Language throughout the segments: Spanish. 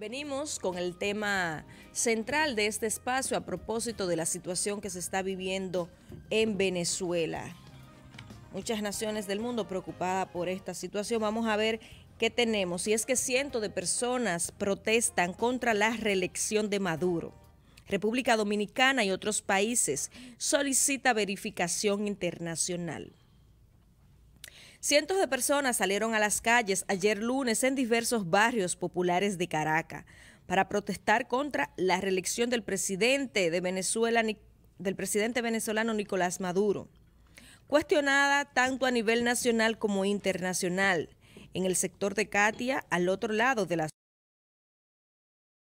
Venimos con el tema central de este espacio a propósito de la situación que se está viviendo en Venezuela. Muchas naciones del mundo preocupadas por esta situación. Vamos a ver qué tenemos. Y es que cientos de personas protestan contra la reelección de Maduro. República Dominicana y otros países solicitan verificación internacional. Cientos de personas salieron a las calles ayer lunes en diversos barrios populares de Caracas para protestar contra la reelección del presidente de Venezuela, del presidente venezolano Nicolás Maduro, cuestionada tanto a nivel nacional como internacional. En el sector de Katia, al otro lado de la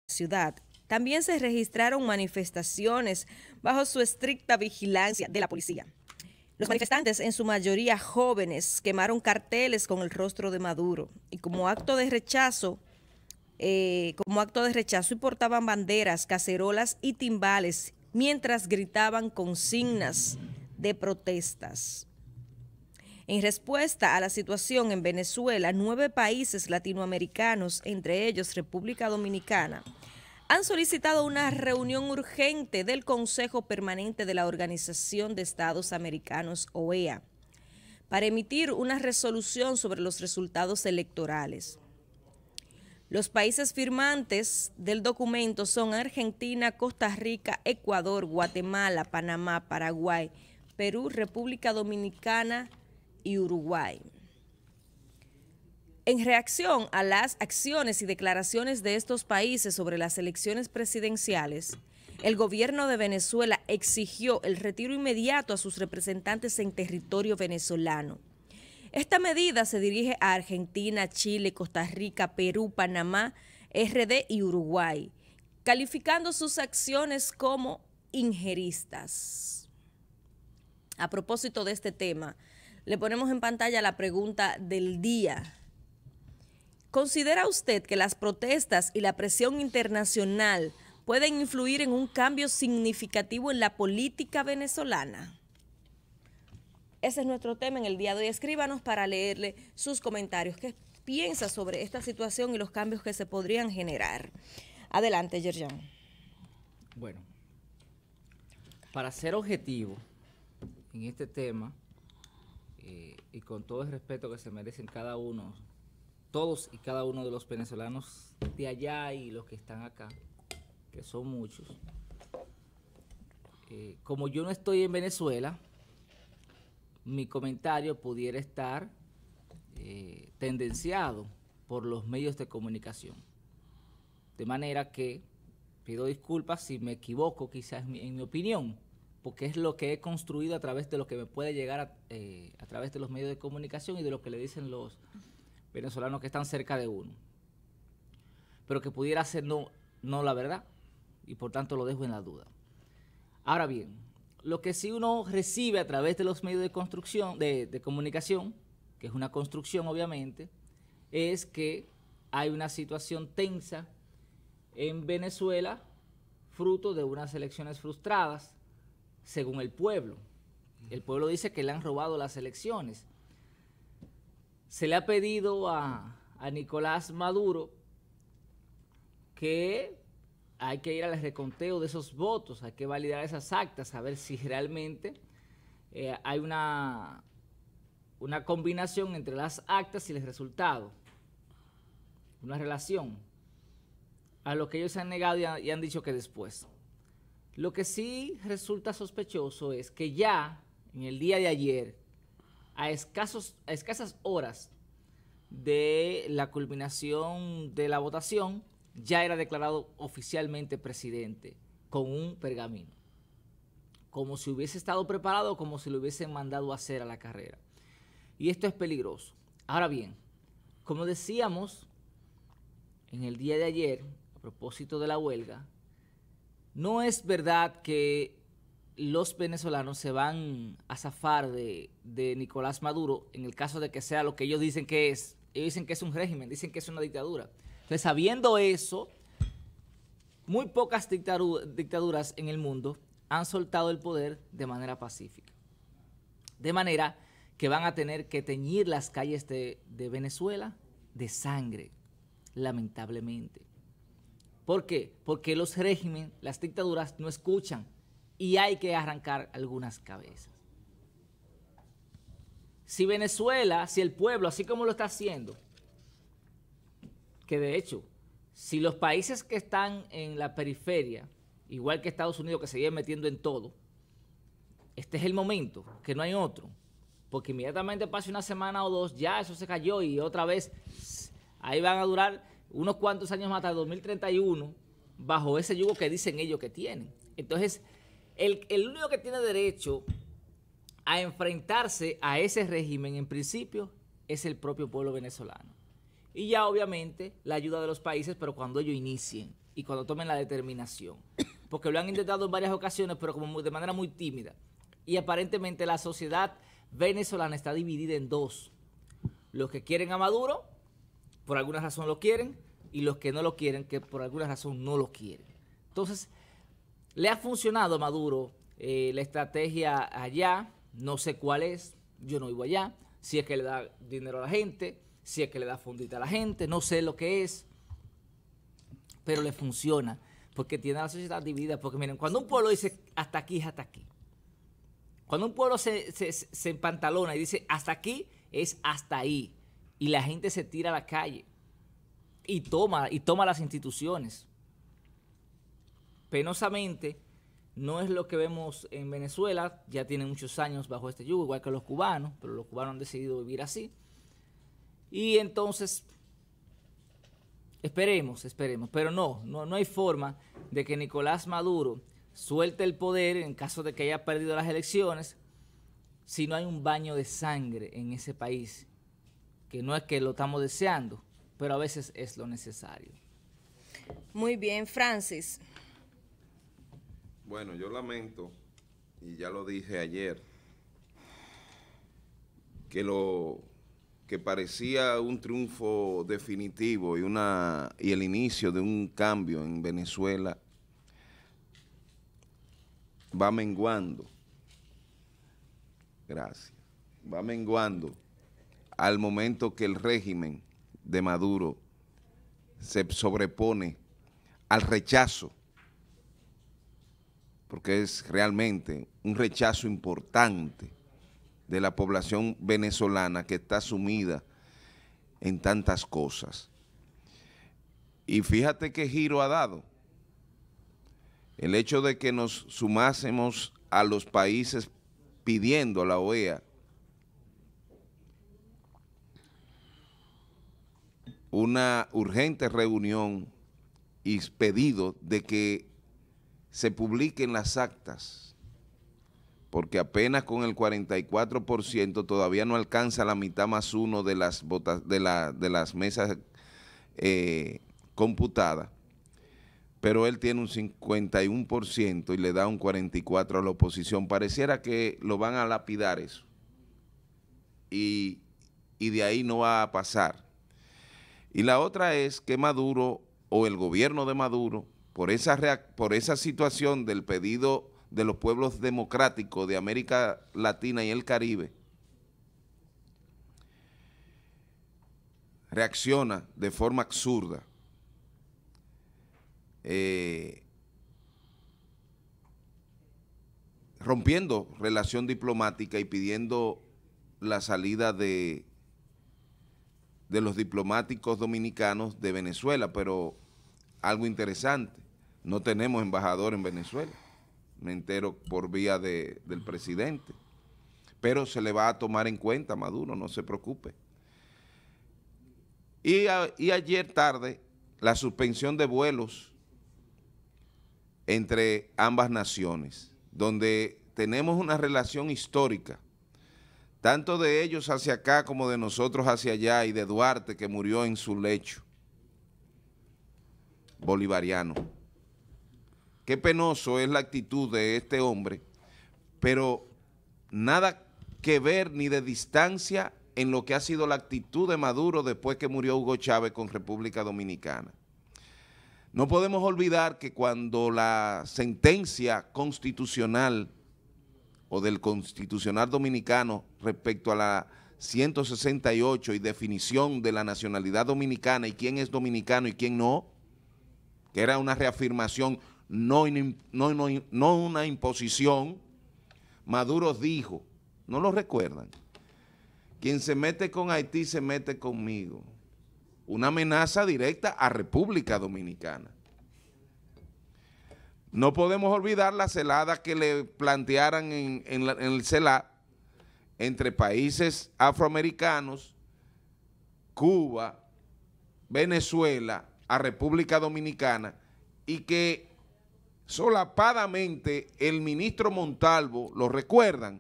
ciudad, también se registraron manifestaciones bajo su estricta vigilancia de la policía. Los manifestantes, en su mayoría jóvenes, quemaron carteles con el rostro de Maduro y como acto de rechazo, eh, como acto de rechazo y portaban banderas, cacerolas y timbales mientras gritaban consignas de protestas. En respuesta a la situación en Venezuela, nueve países latinoamericanos, entre ellos República Dominicana, han solicitado una reunión urgente del Consejo Permanente de la Organización de Estados Americanos, OEA, para emitir una resolución sobre los resultados electorales. Los países firmantes del documento son Argentina, Costa Rica, Ecuador, Guatemala, Panamá, Paraguay, Perú, República Dominicana y Uruguay. En reacción a las acciones y declaraciones de estos países sobre las elecciones presidenciales, el gobierno de Venezuela exigió el retiro inmediato a sus representantes en territorio venezolano. Esta medida se dirige a Argentina, Chile, Costa Rica, Perú, Panamá, RD y Uruguay, calificando sus acciones como injeristas. A propósito de este tema, le ponemos en pantalla la pregunta del día. ¿Considera usted que las protestas y la presión internacional pueden influir en un cambio significativo en la política venezolana? Ese es nuestro tema en el día de hoy. Escríbanos para leerle sus comentarios. ¿Qué piensa sobre esta situación y los cambios que se podrían generar? Adelante, Yerjan. Bueno, para ser objetivo en este tema eh, y con todo el respeto que se merecen cada uno todos y cada uno de los venezolanos de allá y los que están acá, que son muchos. Eh, como yo no estoy en Venezuela, mi comentario pudiera estar eh, tendenciado por los medios de comunicación. De manera que pido disculpas si me equivoco quizás en mi, opinión, porque es lo que he construido a través de lo que me puede llegar a eh, través de los medios de comunicación y de lo que le dicen los venezolanos que están cerca de uno, pero que pudiera ser no, la verdad, y por tanto lo dejo en la duda. Ahora bien, lo que sí uno recibe a través de los medios de construcción, de, de comunicación, que es una construcción obviamente, es que hay una situación tensa en Venezuela fruto de unas elecciones frustradas, según el pueblo. El pueblo dice que le han robado las elecciones se le ha pedido a, Nicolás Maduro que hay que ir al reconteo de esos votos, hay que validar esas actas, a ver si realmente eh, hay una, una combinación entre las actas y el resultado, una relación, a lo que ellos se han negado y han dicho que después. Lo que sí resulta sospechoso es que ya en el día de ayer, a, escasas horas de la culminación de la votación, ya era declarado oficialmente presidente con un pergamino. Como si hubiese estado preparado, como si lo hubiesen mandado a hacer a la carrera. Y esto es peligroso. Ahora bien, como decíamos en el día de ayer, a propósito de la huelga, no es verdad que los venezolanos se van a zafar de, Nicolás Maduro en el caso de que sea lo que ellos dicen que es. Ellos dicen que es un régimen, dicen que es una dictadura. Entonces, sabiendo eso, muy pocas dictaduras en el mundo han soltado el poder de manera pacífica. De manera que van a tener que teñir las calles de, de Venezuela de sangre, lamentablemente. ¿Por qué? Porque los regímenes, las dictaduras no escuchan y hay que arrancar algunas cabezas. Si Venezuela, si el pueblo, así como lo está haciendo, que de hecho, si los países que están en la periferia, igual que Estados Unidos, que se siguen metiendo en todo, este es el momento, que no hay otro, porque inmediatamente pase una semana o dos, ya eso se cayó y otra vez ahí van a durar unos cuantos años más hasta 2031 bajo ese yugo que dicen ellos que tienen. Entonces, el, único que tiene derecho a enfrentarse a ese régimen, en principio, es el propio pueblo venezolano. Y ya, obviamente, la ayuda de los países, pero cuando ellos inicien y cuando tomen la determinación. Porque lo han intentado en varias ocasiones, pero como de manera muy tímida. Y aparentemente la sociedad venezolana está dividida en dos. Los que quieren a Maduro, por alguna razón lo quieren, y los que no lo quieren, que por alguna razón no lo quieren. Entonces, le ha funcionado a Maduro eh, la estrategia allá, no sé cuál es, yo no vivo allá, si es que le da dinero a la gente, si es que le da fundita a la gente, no sé lo que es, pero le funciona, porque tiene a la sociedad dividida, porque miren, cuando un pueblo dice hasta aquí es hasta aquí, cuando un pueblo se, se empantalona y dice hasta aquí es hasta ahí, y la gente se tira a la calle y toma, y toma las instituciones penosamente, no es lo que vemos en Venezuela, ya tiene muchos años bajo este yugo, igual que los cubanos, pero los cubanos han decidido vivir así. Y entonces, esperemos, esperemos, pero no, no, no hay forma de que Nicolás Maduro suelte el poder en caso de que haya perdido las elecciones, si no hay un baño de sangre en ese país, que no es que lo estamos deseando, pero a veces es lo necesario. Muy bien, Francis. Bueno, yo lamento, y ya lo dije ayer, que lo que parecía un triunfo definitivo y, una, y el inicio de un cambio en Venezuela va menguando. Gracias. Va menguando al momento que el régimen de Maduro se sobrepone al rechazo porque es realmente un rechazo importante de la población venezolana que está sumida en tantas cosas. Y fíjate qué giro ha dado. El hecho de que nos sumásemos a los países pidiendo a la OEA una urgente reunión y pedido de que se publiquen las actas, porque apenas con el 44% todavía no alcanza la mitad más uno de las, de, las mesas eh, computadas, pero él tiene un 51% y le da un 44% a la oposición. Pareciera que lo van a lapidar eso. y de ahí no va a pasar. Y la otra es que Maduro o el gobierno de Maduro por esa, por esa situación del pedido de los pueblos democráticos de América Latina y el Caribe, reacciona de forma absurda. Eh, rompiendo relación diplomática y pidiendo la salida de, de los diplomáticos dominicanos de Venezuela, pero algo interesante. No tenemos embajador en Venezuela, me entero por vía del presidente. Pero se le va a tomar en cuenta, Maduro, no se preocupe. Y, y ayer tarde, la suspensión de vuelos entre ambas naciones, donde tenemos una relación histórica, tanto de ellos hacia acá como de nosotros hacia allá, y de Duarte que murió en su lecho bolivariano. Qué penoso es la actitud de este hombre, pero nada que ver ni de distancia en lo que ha sido la actitud de Maduro después que murió Hugo Chávez con República Dominicana. No podemos olvidar que cuando la sentencia constitucional o del constitucional dominicano respecto a la 168 y definición de la nacionalidad dominicana y quién es dominicano y quién no, que era una reafirmación no, no, una imposición. Maduro dijo, no lo recuerdan, quien se mete con Haití se mete conmigo. Una amenaza directa a República Dominicana. No podemos olvidar la celada que le plantearan en, el CELA entre países afroamericanos, Cuba, Venezuela, a República Dominicana, y que solapadamente el ministro Montalvo, lo recuerdan,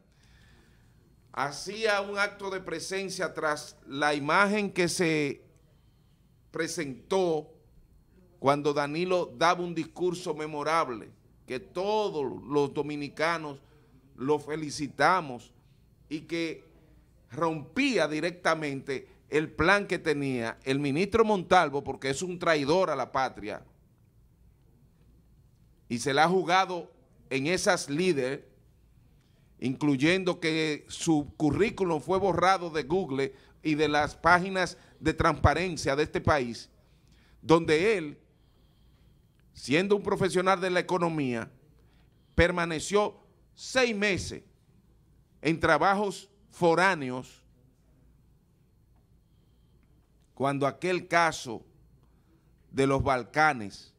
hacía un acto de presencia tras la imagen que se presentó cuando Danilo daba un discurso memorable, que todos los dominicanos lo felicitamos y que rompía directamente el plan que tenía el ministro Montalvo, porque es un traidor a la patria, y se la ha jugado en esas líderes, incluyendo que su currículum fue borrado de Google y de las páginas de transparencia de este país, donde él, siendo un profesional de la economía, permaneció seis meses en trabajos foráneos cuando aquel caso de los Balcanes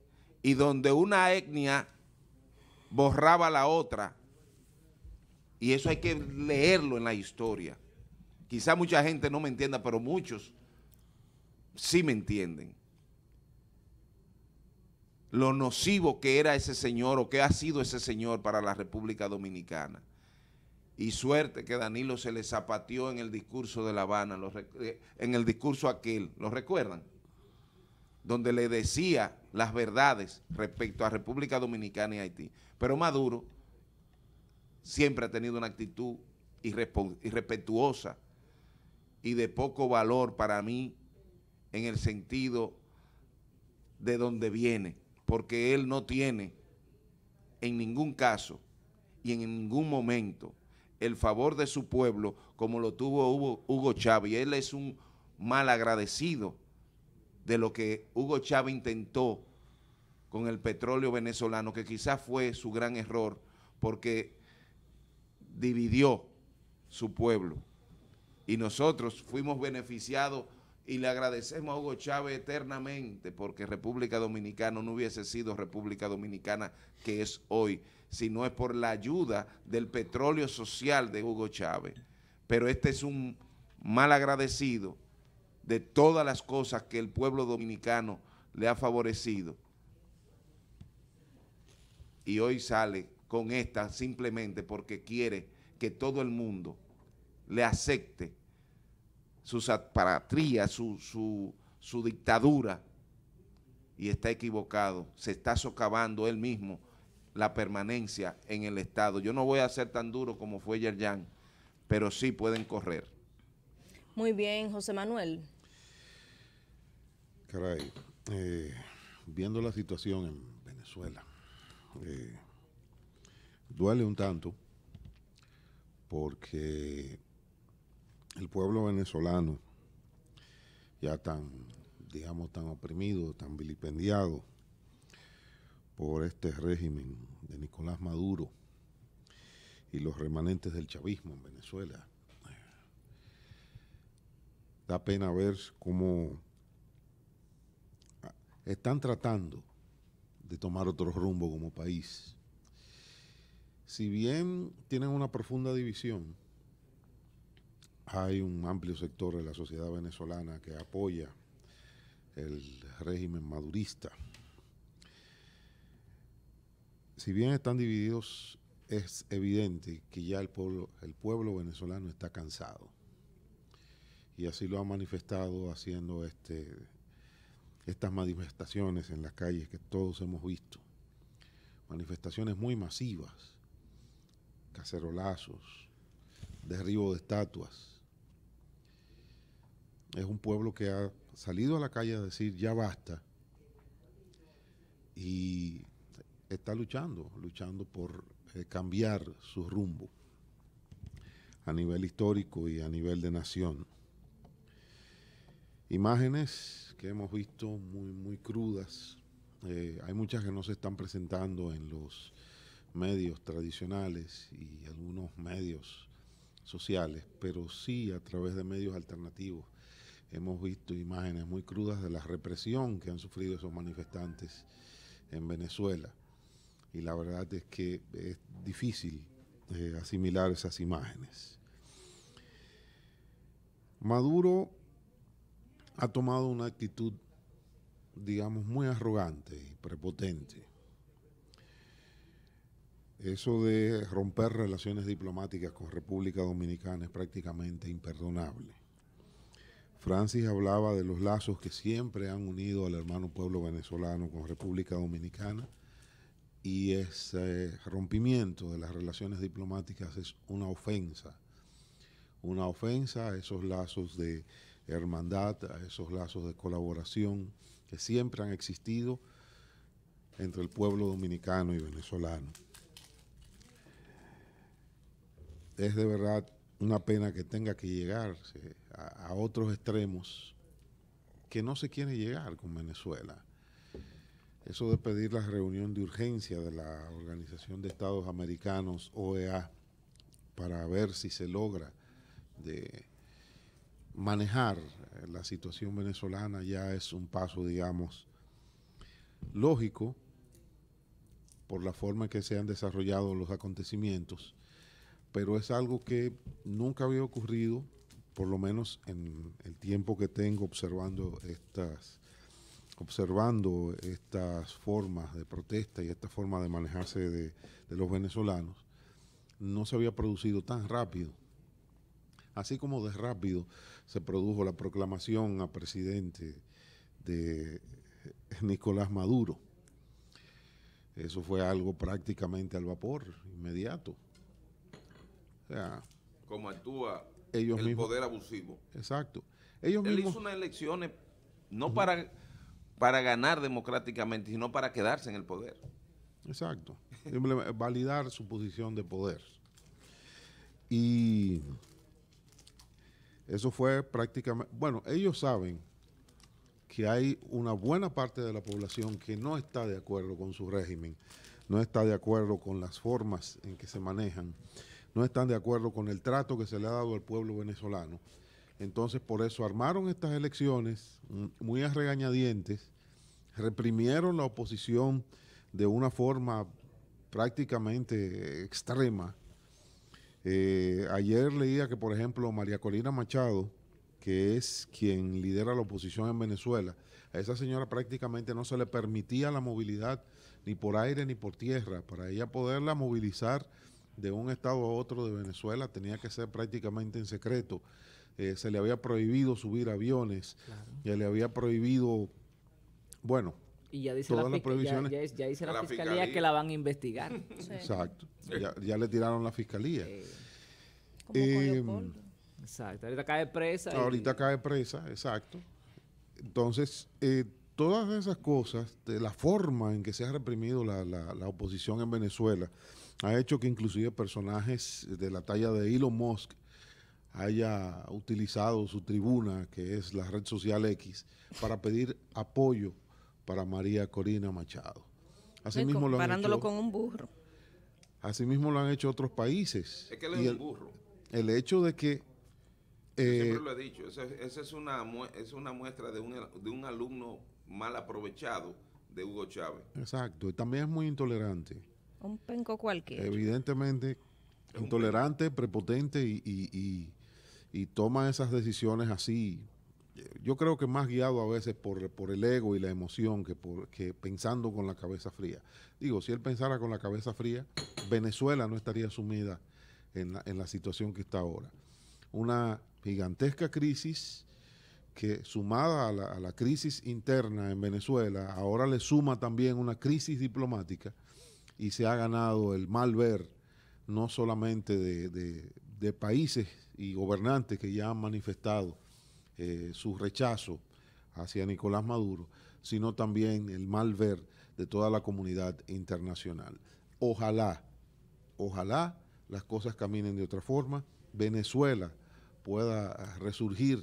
y donde una etnia borraba la otra. Y eso hay que leerlo en la historia. Quizá mucha gente no me entienda, pero muchos sí me entienden. Lo nocivo que era ese señor o que ha sido ese señor para la República Dominicana. Y suerte que Danilo se le zapateó en el discurso de La Habana, eh, en el discurso aquel, ¿lo recuerdan? donde le decía las verdades respecto a República Dominicana y Haití. Pero Maduro siempre ha tenido una actitud irrespetuosa y de poco valor para mí en el sentido de donde viene, porque él no tiene en ningún caso y en ningún momento el favor de su pueblo como lo tuvo Hugo, Hugo Chávez. Él es un mal agradecido de lo que Hugo Chávez intentó con el petróleo venezolano, que quizás fue su gran error porque dividió su pueblo. Y nosotros fuimos beneficiados y le agradecemos a Hugo Chávez eternamente porque República Dominicana no hubiese sido República Dominicana que es hoy, si no es por la ayuda del petróleo social de Hugo Chávez. Pero este es un mal agradecido de todas las cosas que el pueblo dominicano le ha favorecido. Y hoy sale con esta simplemente porque quiere que todo el mundo le acepte su, su, su dictadura, y está equivocado. Se está socavando él mismo la permanencia en el Estado. Yo no voy a ser tan duro como fue Yerjan, pero sí pueden correr. Muy bien, José Manuel. Caray, eh, viendo la situación en Venezuela, eh, duele un tanto porque el pueblo venezolano, ya tan, digamos, tan oprimido, tan vilipendiado por este régimen de Nicolás Maduro y los remanentes del chavismo en Venezuela. Eh, da pena ver cómo están tratando de tomar otro rumbo como país. Si bien tienen una profunda división, hay un amplio sector de la sociedad venezolana que apoya el régimen madurista. Si bien están divididos, es evidente que ya el pueblo, el pueblo venezolano está cansado. Y así lo ha manifestado haciendo este estas manifestaciones en las calles que todos hemos visto. Manifestaciones muy masivas, cacerolazos, derribo de estatuas. Es un pueblo que ha salido a la calle a decir ya basta y está luchando, luchando por eh, cambiar su rumbo a nivel histórico y a nivel de nación imágenes que hemos visto muy, muy crudas. Eh, hay muchas que no se están presentando en los medios tradicionales y algunos medios sociales, pero sí a través de medios alternativos. Hemos visto imágenes muy crudas de la represión que han sufrido esos manifestantes en Venezuela. Y la verdad es que es difícil eh, asimilar esas imágenes. Maduro ha tomado una actitud, digamos, muy arrogante y prepotente. Eso de romper relaciones diplomáticas con República Dominicana es prácticamente imperdonable. Francis hablaba de los lazos que siempre han unido al hermano pueblo venezolano con República Dominicana y ese rompimiento de las relaciones diplomáticas es una ofensa. Una ofensa a esos lazos de hermandad, a esos lazos de colaboración que siempre han existido entre el pueblo dominicano y venezolano. Es de verdad una pena que tenga que llegar a, a, otros extremos que no se quiere llegar con Venezuela. Eso de pedir la reunión de urgencia de la Organización de Estados Americanos, OEA, para ver si se logra de manejar eh, la situación venezolana ya es un paso, digamos, lógico por la forma en que se han desarrollado los acontecimientos, pero es algo que nunca había ocurrido, por lo menos en el tiempo que tengo observando estas observando estas formas de protesta y esta forma de manejarse de, de los venezolanos, no se había producido tan rápido Así como de rápido se produjo la proclamación a presidente de Nicolás Maduro. Eso fue algo prácticamente al vapor, inmediato. O sea, como actúa el poder abusivo. Exacto. Ellos Él hizo unas elecciones no para, para ganar democráticamente, sino para quedarse en el poder. Exacto. Validar su posición de poder. Y eso fue prácticamente, bueno, ellos saben que hay una buena parte de la población que no está de acuerdo con su régimen, no está de acuerdo con las formas en que se manejan, no están de acuerdo con el trato que se le ha dado al pueblo venezolano. Entonces, por eso armaron estas elecciones muy a regañadientes, reprimieron la oposición de una forma prácticamente extrema eh, ayer leía que, por ejemplo, María Colina Machado, que es quien lidera la oposición en Venezuela, a esa señora prácticamente no se le permitía la movilidad ni por aire ni por tierra. Para ella poderla movilizar de un estado a otro de Venezuela tenía que ser prácticamente en secreto. Eh, se le había prohibido subir aviones, se le había prohibido, bueno, y ya dice, la, ya, dice la, fiscalía, que la van a investigar. Exacto. Ya, le tiraron la fiscalía. Eh. Eh, exacto. Ahorita cae presa. Ahorita cae presa, exacto. Entonces, eh, todas esas cosas, de la forma en que se ha reprimido la, la, oposición en Venezuela, ha hecho que inclusive personajes de la talla de Elon Musk haya utilizado su tribuna, que es la red social X, para pedir apoyo para María Corina Machado. Asimismo comparándolo lo han hecho, con un burro. Asimismo lo han hecho otros países. Es que el, un burro. El hecho de que... Eh, siempre lo he dicho, esa, es, una, muestra de un, alumno mal aprovechado de Hugo Chávez. Exacto, y también es muy intolerante. Un penco cualquiera. Evidentemente, intolerante, prepotente y toma esas decisiones así yo creo que más guiado a veces por, el ego y la emoción que, por, que pensando con la cabeza fría. Digo, si él pensara con la cabeza fría, Venezuela no estaría sumida en la, situación que está ahora. Una gigantesca crisis que sumada a la, crisis interna en Venezuela, ahora le suma también una crisis diplomática y se ha ganado el mal ver no solamente de países y gobernantes que ya han manifestado eh, su rechazo hacia Nicolás Maduro, sino también el mal ver de toda la comunidad internacional. Ojalá, ojalá las cosas caminen de otra forma, Venezuela pueda resurgir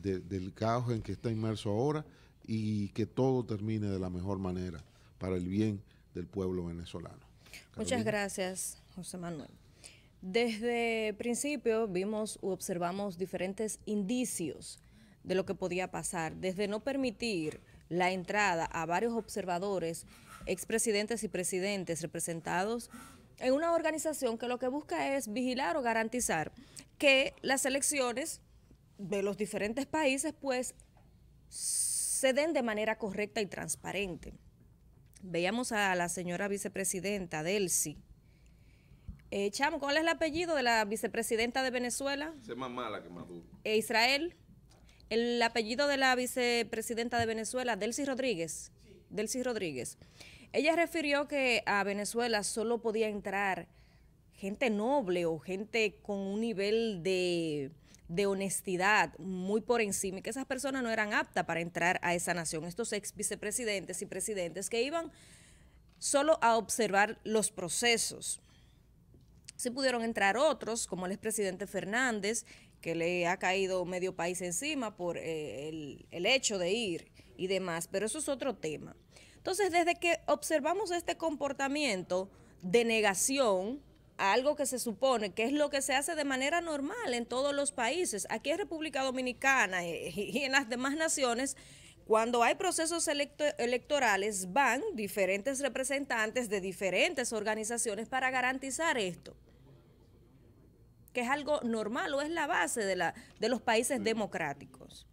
del caos en que está inmerso ahora y que todo termine de la mejor manera para el bien del pueblo venezolano. Muchas gracias, José Manuel. Desde principio vimos u observamos diferentes indicios de lo que podía pasar, desde no permitir la entrada a varios observadores, expresidentes y presidentes representados en una organización que lo que busca es vigilar o garantizar que las elecciones de los diferentes países pues se den de manera correcta y transparente. Veíamos a la señora vicepresidenta Delsi. Eh, chamo, ¿cuál es el apellido de la vicepresidenta de Venezuela? Es más mala que Maduro. Eh, Israel. El apellido de la vicepresidenta de Venezuela, Delcy Rodríguez. Sí. Delcy Rodríguez. Ella refirió que a Venezuela solo podía entrar gente noble o gente con un nivel de honestidad muy por encima y que esas personas no eran aptas para entrar a esa nación. Estos ex vicepresidentes y presidentes que iban solo a observar los procesos. Sí pudieron entrar otros, como el expresidente Fernández, que le ha caído medio país encima por eh, el, hecho de ir y demás, pero eso es otro tema. Entonces, desde que observamos este comportamiento de negación, a algo que se supone que es lo que se hace de manera normal en todos los países. Aquí en República Dominicana y en las demás naciones, cuando hay procesos electorales, van diferentes representantes de diferentes organizaciones para garantizar esto que es algo normal o es la base de, la, de los países mm. democráticos.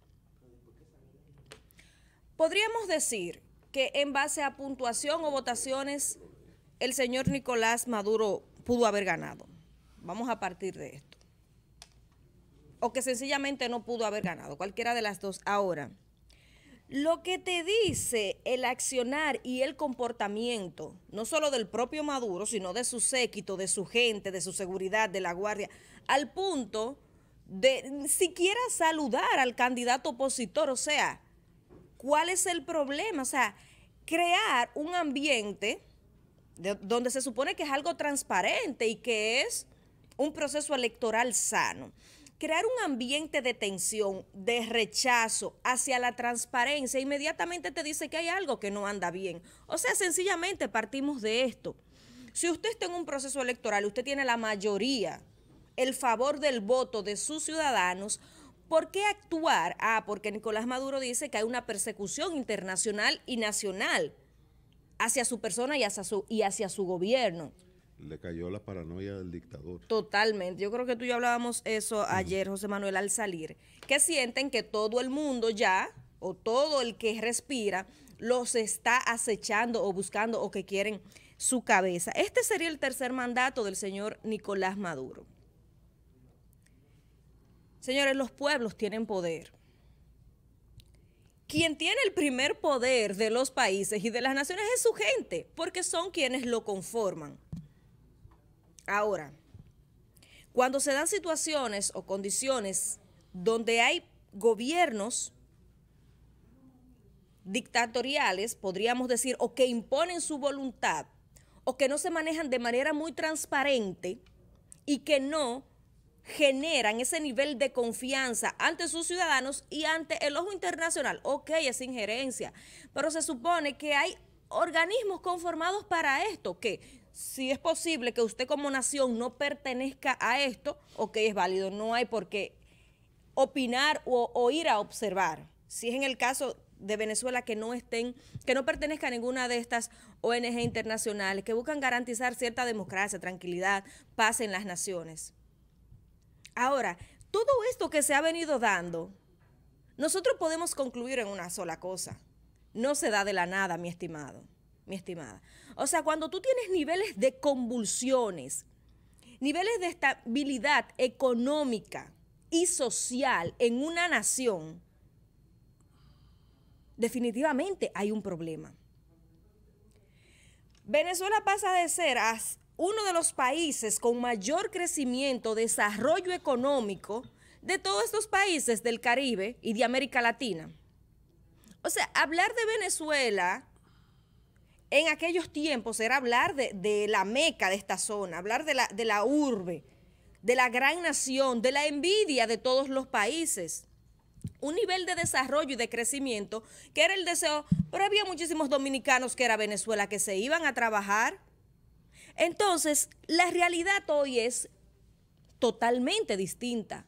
Podríamos decir que en base a puntuación o votaciones, el señor Nicolás Maduro pudo haber ganado. Vamos a partir de esto. O que sencillamente no pudo haber ganado, cualquiera de las dos. Ahora. Lo que te dice el accionar y el comportamiento, no solo del propio Maduro, sino de su séquito, de su gente, de su seguridad, de la guardia, al punto de siquiera saludar al candidato opositor. O sea, ¿cuál es el problema? O sea, crear un ambiente donde se supone que es algo transparente y que es un proceso electoral sano crear un ambiente de tensión, de rechazo hacia la transparencia, inmediatamente te dice que hay algo que no anda bien. O sea, sencillamente partimos de esto. Si usted está en un proceso electoral, usted tiene la mayoría, el favor del voto de sus ciudadanos, ¿por qué actuar? Ah, porque Nicolás Maduro dice que hay una persecución internacional y nacional hacia su persona y hacia su, y hacia su gobierno le cayó la paranoia del dictador. Totalmente. Yo creo que tú y hablábamos eso ayer, José Manuel, al salir. Que sienten que todo el mundo ya, o todo el que respira, los está acechando o buscando o que quieren su cabeza. Este sería el tercer mandato del señor Nicolás Maduro. Señores, los pueblos tienen poder. Quien tiene el primer poder de los países y de las naciones es su gente, porque son quienes lo conforman. Ahora, cuando se dan situaciones o condiciones donde hay gobiernos dictatoriales, podríamos decir, o que imponen su voluntad, o que no se manejan de manera muy transparente y que no generan ese nivel de confianza ante sus ciudadanos y ante el ojo internacional. Ok, es injerencia, pero se supone que hay organismos conformados para esto, que si es posible que usted como nación no pertenezca a esto, ok, es válido, no hay por qué opinar o, ir a observar. Si es en el caso de Venezuela que no estén, que no pertenezca a ninguna de estas ONG internacionales que buscan garantizar cierta democracia, tranquilidad, paz en las naciones. Ahora, todo esto que se ha venido dando, nosotros podemos concluir en una sola cosa. No se da de la nada, mi estimado mi estimada. O sea, cuando tú tienes niveles de convulsiones, niveles de estabilidad económica y social en una nación, definitivamente hay un problema. Venezuela pasa de ser uno de los países con mayor crecimiento, desarrollo económico de todos estos países del Caribe y de América Latina. O sea, hablar de Venezuela en aquellos tiempos era hablar de, la meca de esta zona, hablar de la, de la urbe, de la gran nación, de la envidia de todos los países un nivel de desarrollo y de crecimiento que era el deseo, pero había muchísimos dominicanos que era Venezuela que se iban a trabajar. Entonces, la realidad hoy es totalmente distinta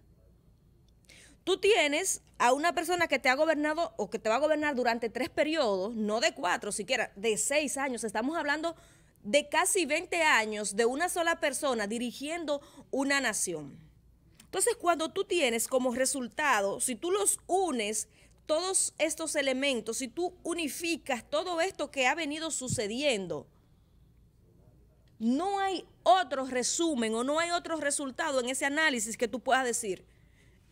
tú tienes a una persona que te ha gobernado o que te va a gobernar durante tres periodos, no de cuatro siquiera, de seis años, estamos hablando de casi 20 años de una sola persona dirigiendo una nación. Entonces, cuando tú tienes como resultado, si tú los unes, todos estos elementos, si tú unificas todo esto que ha venido sucediendo, no hay otro resumen o no hay otro resultado en ese análisis que tú puedas decir,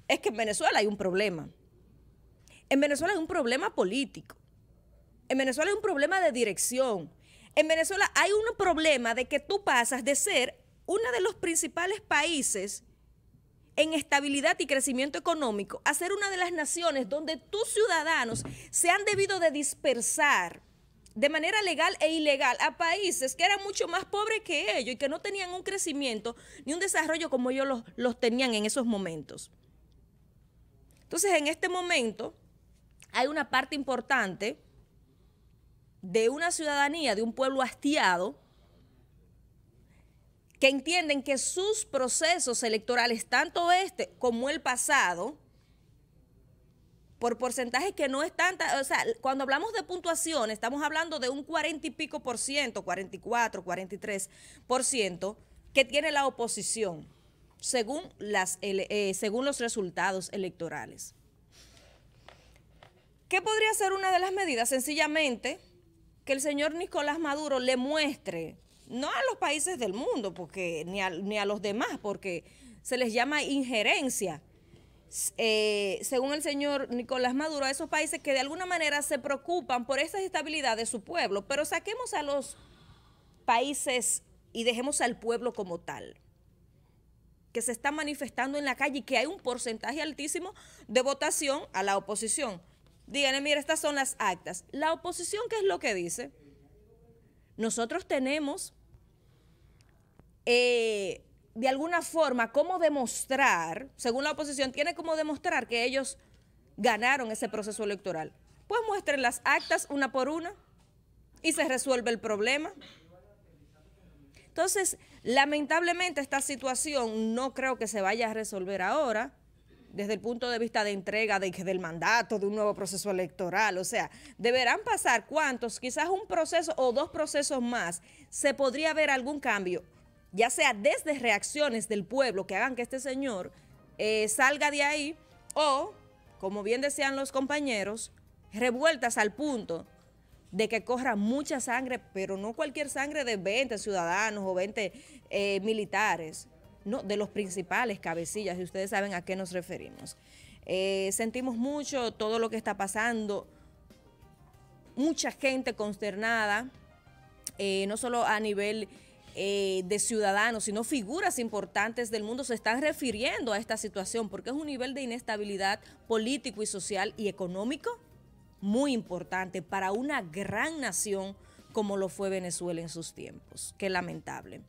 es que en Venezuela hay un problema. En Venezuela hay un problema político. En Venezuela hay un problema de dirección. En Venezuela hay un problema de que tú pasas de ser uno de los principales países en estabilidad y crecimiento económico a ser una de las naciones donde tus ciudadanos se han debido de dispersar de manera legal e ilegal a países que eran mucho más pobres que ellos y que no tenían un crecimiento ni un desarrollo como ellos los, los tenían en esos momentos. Entonces, en este momento hay una parte importante de una ciudadanía, de un pueblo hastiado, que entienden que sus procesos electorales, tanto este como el pasado, por porcentajes que no es tanta, o sea, cuando hablamos de puntuación, estamos hablando de un cuarenta y pico por ciento, 44, 43 por ciento, que tiene la oposición según, las, eh, según los resultados electorales. ¿Qué podría ser una de las medidas? Sencillamente, que el señor Nicolás Maduro le muestre, no a los países del mundo, porque ni a, los demás, porque se les llama injerencia, eh, según el señor Nicolás Maduro, a esos países que de alguna manera se preocupan por esa estabilidad de su pueblo, pero saquemos a los países y dejemos al pueblo como tal que se está manifestando en la calle y que hay un porcentaje altísimo de votación a la oposición. Díganme, mira, estas son las actas. La oposición, ¿qué es lo que dice? Nosotros tenemos, eh, de alguna forma, cómo demostrar, según la oposición, tiene cómo demostrar que ellos ganaron ese proceso electoral. Pues muestren las actas una por una y se resuelve el problema. Entonces, lamentablemente esta situación no creo que se vaya a resolver ahora desde el punto de vista de entrega del mandato, de un nuevo proceso electoral. O sea, deberán pasar cuántos, quizás un proceso o dos procesos más, se podría ver algún cambio, ya sea desde reacciones del pueblo que hagan que este señor eh, salga de ahí o, como bien decían los compañeros, revueltas al punto de que corra mucha sangre, pero no cualquier sangre de 20 ciudadanos o 20 eh, militares, no, de los principales cabecillas, y ustedes saben a qué nos referimos. Eh, sentimos mucho todo lo que está pasando, mucha gente consternada, eh, no solo a nivel de ciudadanos, sino figuras importantes del mundo se están refiriendo a esta situación, porque es un nivel de inestabilidad político y social y económico muy importante para una gran nación como lo fue Venezuela en sus tiempos. Qué lamentable.